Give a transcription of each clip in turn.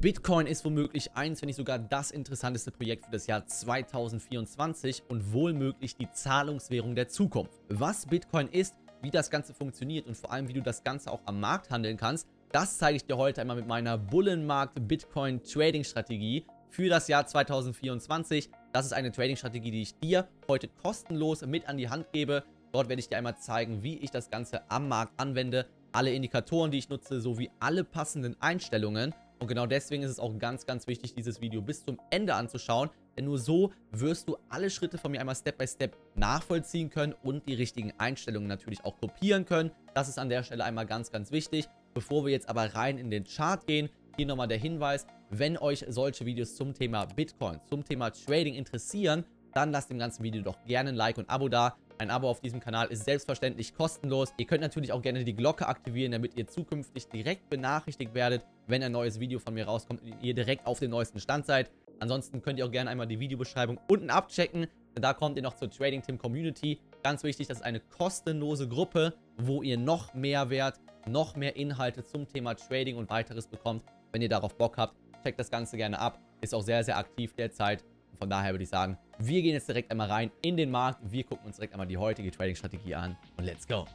Bitcoin ist womöglich eins, wenn nicht sogar das interessanteste Projekt für das Jahr 2024 und wohlmöglich die Zahlungswährung der Zukunft. Was Bitcoin ist, wie das Ganze funktioniert und vor allem, wie du das Ganze auch am Markt handeln kannst, das zeige ich dir heute einmal mit meiner Bullenmarkt Bitcoin Trading Strategie für das Jahr 2024. Das ist eine Trading Strategie, die ich dir heute kostenlos mit an die Hand gebe. Dort werde ich dir einmal zeigen, wie ich das Ganze am Markt anwende, alle Indikatoren, die ich nutze, sowie alle passenden Einstellungen und genau deswegen ist es auch ganz, ganz wichtig, dieses Video bis zum Ende anzuschauen, denn nur so wirst du alle Schritte von mir einmal Step by Step nachvollziehen können und die richtigen Einstellungen natürlich auch kopieren können. Das ist an der Stelle einmal ganz, ganz wichtig. Bevor wir jetzt aber rein in den Chart gehen, hier nochmal der Hinweis, wenn euch solche Videos zum Thema Bitcoin, zum Thema Trading interessieren, dann lasst dem ganzen Video doch gerne ein Like und ein Abo da. Ein Abo auf diesem Kanal ist selbstverständlich kostenlos. Ihr könnt natürlich auch gerne die Glocke aktivieren, damit ihr zukünftig direkt benachrichtigt werdet, wenn ein neues Video von mir rauskommt und ihr direkt auf dem neuesten Stand seid. Ansonsten könnt ihr auch gerne einmal die Videobeschreibung unten abchecken. Da kommt ihr noch zur Trading Team Community. Ganz wichtig, das ist eine kostenlose Gruppe, wo ihr noch mehr Wert, noch mehr Inhalte zum Thema Trading und weiteres bekommt. Wenn ihr darauf Bock habt, checkt das Ganze gerne ab. Ist auch sehr, sehr aktiv derzeit. Von daher würde ich sagen, wir gehen jetzt direkt einmal rein in den Markt. Wir gucken uns direkt einmal die heutige Trading-Strategie an und let's go.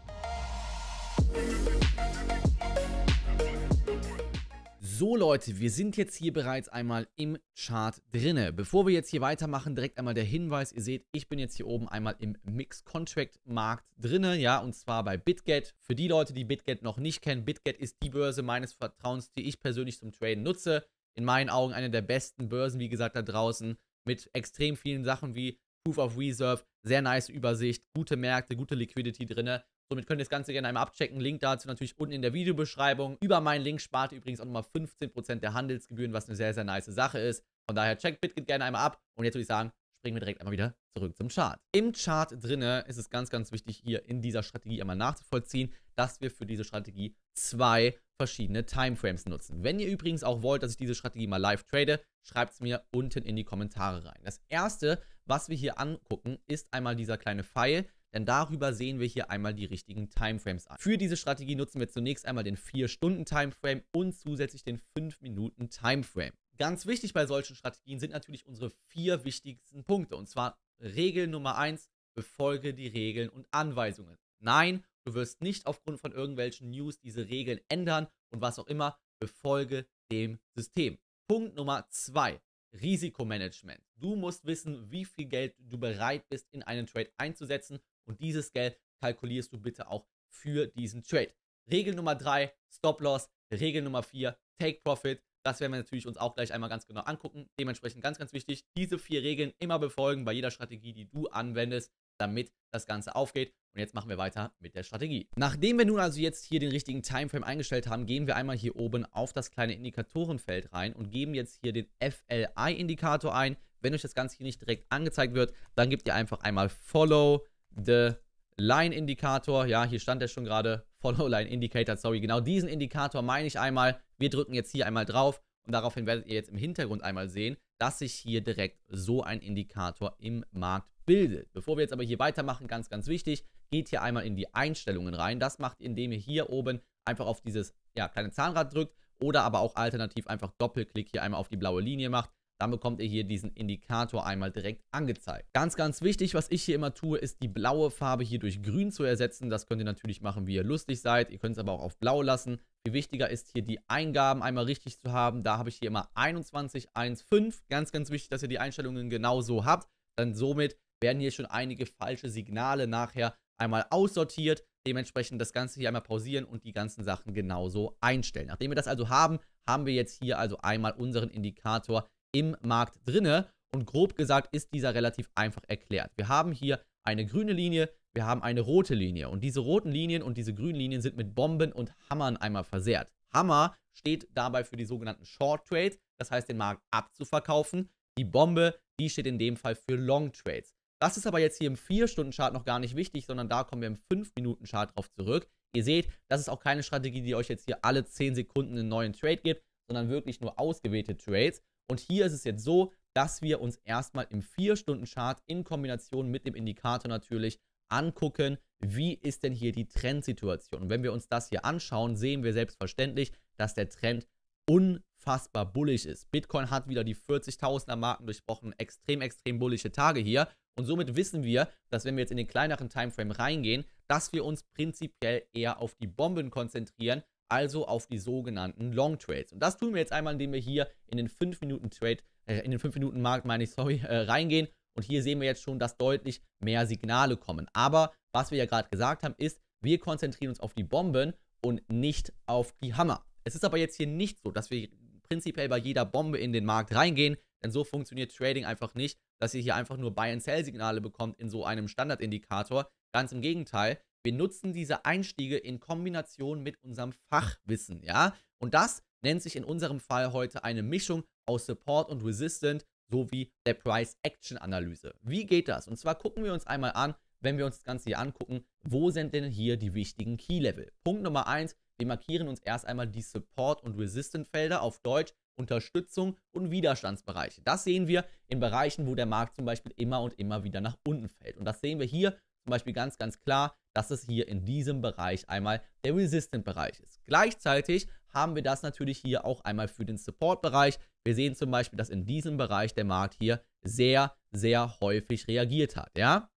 So Leute, wir sind jetzt hier bereits einmal im Chart drinne. Bevor wir jetzt hier weitermachen, direkt einmal der Hinweis, ihr seht, ich bin jetzt hier oben einmal im Mix Contract Markt drinne, ja, und zwar bei Bitget. Für die Leute, die Bitget noch nicht kennen, Bitget ist die Börse meines Vertrauens, die ich persönlich zum Traden nutze. In meinen Augen eine der besten Börsen, wie gesagt, da draußen mit extrem vielen Sachen wie Proof of Reserve, sehr nice Übersicht, gute Märkte, gute Liquidity drin. Somit könnt ihr das Ganze gerne einmal abchecken. Link dazu natürlich unten in der Videobeschreibung. Über meinen Link spart ihr übrigens auch nochmal 15% der Handelsgebühren, was eine sehr, sehr nice Sache ist. Von daher checkt BitGit gerne einmal ab. Und jetzt würde ich sagen, springen wir direkt einmal wieder zurück zum Chart. Im Chart drinne ist es ganz, ganz wichtig, hier in dieser Strategie einmal nachzuvollziehen, dass wir für diese Strategie zwei verschiedene Timeframes nutzen. Wenn ihr übrigens auch wollt, dass ich diese Strategie mal live trade, schreibt es mir unten in die Kommentare rein. Das erste, was wir hier angucken, ist einmal dieser kleine Pfeil, denn darüber sehen wir hier einmal die richtigen Timeframes an. Für diese Strategie nutzen wir zunächst einmal den 4-Stunden-Timeframe und zusätzlich den 5-Minuten-Timeframe. Ganz wichtig bei solchen Strategien sind natürlich unsere vier wichtigsten Punkte. Und zwar Regel Nummer eins: befolge die Regeln und Anweisungen. Nein, Du wirst nicht aufgrund von irgendwelchen News diese Regeln ändern und was auch immer. Befolge dem System. Punkt Nummer zwei. Risikomanagement. Du musst wissen, wie viel Geld du bereit bist, in einen Trade einzusetzen und dieses Geld kalkulierst du bitte auch für diesen Trade. Regel Nummer drei: Stop Loss. Regel Nummer vier: Take Profit. Das werden wir natürlich uns auch gleich einmal ganz genau angucken. Dementsprechend ganz, ganz wichtig, diese vier Regeln immer befolgen bei jeder Strategie, die du anwendest damit das Ganze aufgeht. Und jetzt machen wir weiter mit der Strategie. Nachdem wir nun also jetzt hier den richtigen Timeframe eingestellt haben, gehen wir einmal hier oben auf das kleine Indikatorenfeld rein und geben jetzt hier den FLI-Indikator ein. Wenn euch das Ganze hier nicht direkt angezeigt wird, dann gebt ihr einfach einmal Follow the Line-Indikator. Ja, hier stand er schon gerade. Follow Line Indicator, sorry. Genau diesen Indikator meine ich einmal. Wir drücken jetzt hier einmal drauf und daraufhin werdet ihr jetzt im Hintergrund einmal sehen, dass sich hier direkt so ein Indikator im Markt bildet. Bevor wir jetzt aber hier weitermachen, ganz, ganz wichtig, geht hier einmal in die Einstellungen rein. Das macht ihr, indem ihr hier oben einfach auf dieses ja, kleine Zahnrad drückt oder aber auch alternativ einfach Doppelklick hier einmal auf die blaue Linie macht. Dann bekommt ihr hier diesen Indikator einmal direkt angezeigt. Ganz, ganz wichtig, was ich hier immer tue, ist die blaue Farbe hier durch grün zu ersetzen. Das könnt ihr natürlich machen, wie ihr lustig seid. Ihr könnt es aber auch auf blau lassen. Viel wichtiger ist hier die Eingaben einmal richtig zu haben. Da habe ich hier immer 21, 1, 5. Ganz, ganz wichtig, dass ihr die Einstellungen genau so habt. Dann somit werden hier schon einige falsche Signale nachher einmal aussortiert. Dementsprechend das Ganze hier einmal pausieren und die ganzen Sachen genauso einstellen. Nachdem wir das also haben, haben wir jetzt hier also einmal unseren Indikator im Markt drinne. Und grob gesagt ist dieser relativ einfach erklärt. Wir haben hier eine grüne Linie, wir haben eine rote Linie. Und diese roten Linien und diese grünen Linien sind mit Bomben und Hammern einmal versehrt. Hammer steht dabei für die sogenannten Short Trades, das heißt den Markt abzuverkaufen. Die Bombe, die steht in dem Fall für Long Trades. Das ist aber jetzt hier im 4-Stunden-Chart noch gar nicht wichtig, sondern da kommen wir im 5-Minuten-Chart drauf zurück. Ihr seht, das ist auch keine Strategie, die euch jetzt hier alle 10 Sekunden einen neuen Trade gibt, sondern wirklich nur ausgewählte Trades. Und hier ist es jetzt so, dass wir uns erstmal im 4-Stunden-Chart in Kombination mit dem Indikator natürlich angucken, wie ist denn hier die Trendsituation. Und wenn wir uns das hier anschauen, sehen wir selbstverständlich, dass der Trend unfassbar bullig ist. Bitcoin hat wieder die 40.000er Marken durchbrochen, extrem, extrem bullische Tage hier. Und somit wissen wir, dass wenn wir jetzt in den kleineren Timeframe reingehen, dass wir uns prinzipiell eher auf die Bomben konzentrieren, also auf die sogenannten Long Trades. Und das tun wir jetzt einmal, indem wir hier in den 5 Minuten Trade, äh, in den 5 Minuten Markt meine ich, sorry, äh, reingehen. Und hier sehen wir jetzt schon, dass deutlich mehr Signale kommen. Aber was wir ja gerade gesagt haben, ist, wir konzentrieren uns auf die Bomben und nicht auf die Hammer. Es ist aber jetzt hier nicht so, dass wir prinzipiell bei jeder Bombe in den Markt reingehen, denn so funktioniert Trading einfach nicht dass ihr hier einfach nur Buy and Sell Signale bekommt in so einem Standardindikator. Ganz im Gegenteil, wir nutzen diese Einstiege in Kombination mit unserem Fachwissen, ja? Und das nennt sich in unserem Fall heute eine Mischung aus Support und Resistant sowie der Price Action Analyse. Wie geht das? Und zwar gucken wir uns einmal an, wenn wir uns das Ganze hier angucken, wo sind denn hier die wichtigen Key Level? Punkt Nummer eins: wir markieren uns erst einmal die Support- und Resistant-Felder. Auf Deutsch Unterstützung und Widerstandsbereiche. Das sehen wir in Bereichen, wo der Markt zum Beispiel immer und immer wieder nach unten fällt. Und das sehen wir hier zum Beispiel ganz, ganz klar, dass es hier in diesem Bereich einmal der Resistant-Bereich ist. Gleichzeitig haben wir das natürlich hier auch einmal für den Support-Bereich. Wir sehen zum Beispiel, dass in diesem Bereich der Markt hier sehr, sehr häufig reagiert hat. Ja?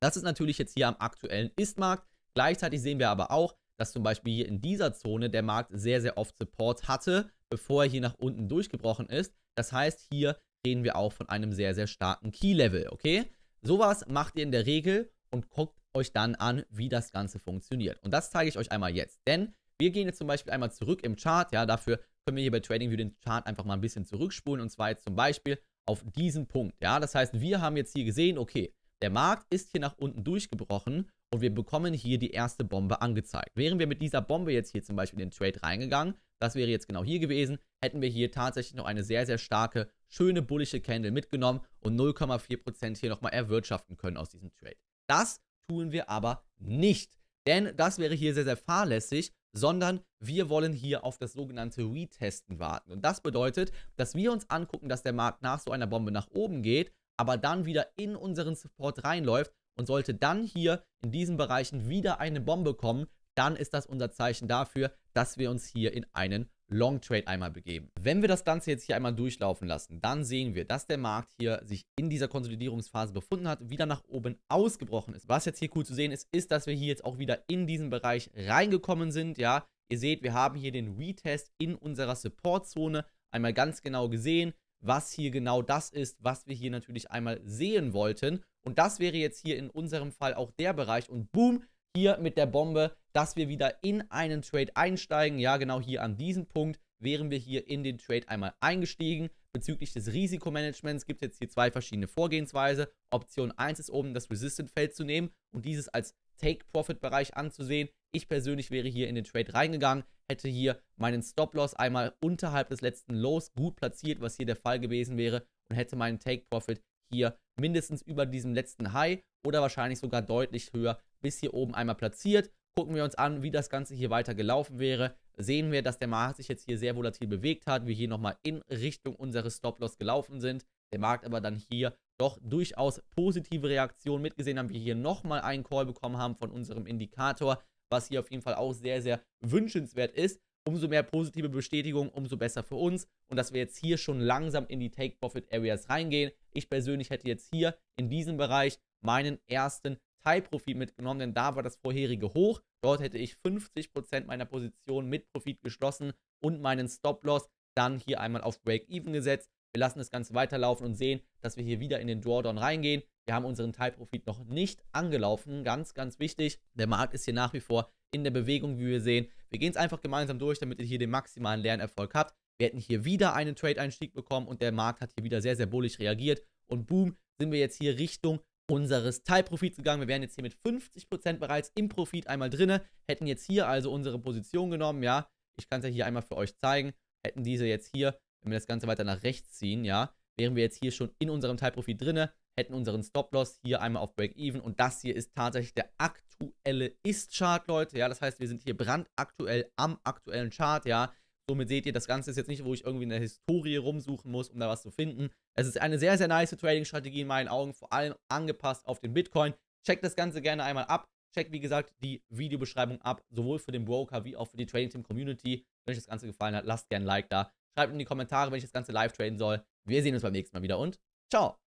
Das ist natürlich jetzt hier am aktuellen Ist-Markt. Gleichzeitig sehen wir aber auch, dass zum Beispiel hier in dieser Zone der Markt sehr, sehr oft Support hatte, bevor er hier nach unten durchgebrochen ist. Das heißt, hier reden wir auch von einem sehr, sehr starken Key-Level, okay? Sowas macht ihr in der Regel und guckt euch dann an, wie das Ganze funktioniert. Und das zeige ich euch einmal jetzt, denn wir gehen jetzt zum Beispiel einmal zurück im Chart, ja, dafür können wir hier bei TradingView den Chart einfach mal ein bisschen zurückspulen und zwar jetzt zum Beispiel auf diesen Punkt, ja, das heißt, wir haben jetzt hier gesehen, okay, der Markt ist hier nach unten durchgebrochen und wir bekommen hier die erste Bombe angezeigt. Wären wir mit dieser Bombe jetzt hier zum Beispiel in den Trade reingegangen, das wäre jetzt genau hier gewesen. Hätten wir hier tatsächlich noch eine sehr, sehr starke, schöne bullische Candle mitgenommen und 0,4% hier nochmal erwirtschaften können aus diesem Trade. Das tun wir aber nicht. Denn das wäre hier sehr, sehr fahrlässig, sondern wir wollen hier auf das sogenannte Retesten warten. Und das bedeutet, dass wir uns angucken, dass der Markt nach so einer Bombe nach oben geht, aber dann wieder in unseren Support reinläuft und sollte dann hier in diesen Bereichen wieder eine Bombe kommen, dann ist das unser Zeichen dafür, dass wir uns hier in einen Long Trade einmal begeben. Wenn wir das Ganze jetzt hier einmal durchlaufen lassen, dann sehen wir, dass der Markt hier sich in dieser Konsolidierungsphase befunden hat, wieder nach oben ausgebrochen ist. Was jetzt hier cool zu sehen ist, ist, dass wir hier jetzt auch wieder in diesen Bereich reingekommen sind, ja. Ihr seht, wir haben hier den Retest in unserer Supportzone einmal ganz genau gesehen, was hier genau das ist, was wir hier natürlich einmal sehen wollten. Und das wäre jetzt hier in unserem Fall auch der Bereich und boom, hier mit der Bombe, dass wir wieder in einen Trade einsteigen. Ja, genau hier an diesem Punkt wären wir hier in den Trade einmal eingestiegen. Bezüglich des Risikomanagements gibt es jetzt hier zwei verschiedene Vorgehensweise. Option 1 ist oben das Resistant-Feld zu nehmen und dieses als Take-Profit-Bereich anzusehen. Ich persönlich wäre hier in den Trade reingegangen, hätte hier meinen Stop-Loss einmal unterhalb des letzten Lows gut platziert, was hier der Fall gewesen wäre und hätte meinen Take-Profit hier mindestens über diesem letzten High oder wahrscheinlich sogar deutlich höher bis hier oben einmal platziert. Gucken wir uns an, wie das Ganze hier weiter gelaufen wäre. Sehen wir, dass der Markt sich jetzt hier sehr volatil bewegt hat, wir hier nochmal in Richtung unseres Stop-Loss gelaufen sind. Der Markt aber dann hier doch durchaus positive Reaktionen mitgesehen haben. Wir hier nochmal einen Call bekommen haben von unserem Indikator, was hier auf jeden Fall auch sehr, sehr wünschenswert ist. Umso mehr positive Bestätigung, umso besser für uns. Und dass wir jetzt hier schon langsam in die Take-Profit-Areas reingehen. Ich persönlich hätte jetzt hier in diesem Bereich meinen ersten Teilprofit mitgenommen, denn da war das vorherige hoch. Dort hätte ich 50% meiner Position mit Profit geschlossen und meinen Stop-Loss dann hier einmal auf Break-Even gesetzt. Wir lassen das Ganze weiterlaufen und sehen, dass wir hier wieder in den Drawdown reingehen. Wir haben unseren Teilprofit noch nicht angelaufen. Ganz, ganz wichtig. Der Markt ist hier nach wie vor in der Bewegung, wie wir sehen. Wir gehen es einfach gemeinsam durch, damit ihr hier den maximalen Lernerfolg habt. Wir hätten hier wieder einen Trade-Einstieg bekommen und der Markt hat hier wieder sehr, sehr bullig reagiert. Und boom, sind wir jetzt hier Richtung unseres Teilprofits gegangen. Wir wären jetzt hier mit 50% bereits im Profit einmal drinne, hätten jetzt hier also unsere Position genommen, ja. Ich kann es ja hier einmal für euch zeigen. Hätten diese jetzt hier, wenn wir das Ganze weiter nach rechts ziehen, ja, wären wir jetzt hier schon in unserem Teilprofit drinne, hätten unseren Stop-Loss hier einmal auf Break-Even und das hier ist tatsächlich der aktuelle Ist-Chart, Leute. Ja, das heißt, wir sind hier brandaktuell am aktuellen Chart, ja. Somit seht ihr, das Ganze ist jetzt nicht, wo ich irgendwie in der Historie rumsuchen muss, um da was zu finden. Es ist eine sehr, sehr nice Trading-Strategie in meinen Augen, vor allem angepasst auf den Bitcoin. Checkt das Ganze gerne einmal ab. Checkt, wie gesagt, die Videobeschreibung ab, sowohl für den Broker wie auch für die Trading Team Community. Wenn euch das Ganze gefallen hat, lasst gerne ein Like da. Schreibt in die Kommentare, wenn ich das Ganze live traden soll. Wir sehen uns beim nächsten Mal wieder und ciao!